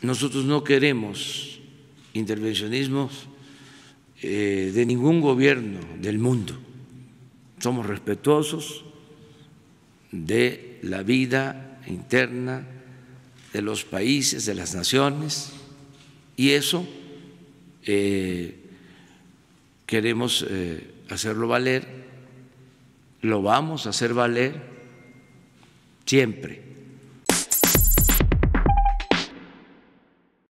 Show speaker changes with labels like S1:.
S1: Nosotros no queremos intervencionismos eh, de ningún gobierno del mundo. Somos respetuosos de la vida interna de los países, de las naciones, y eso eh, queremos eh, hacerlo valer, lo vamos a hacer valer siempre.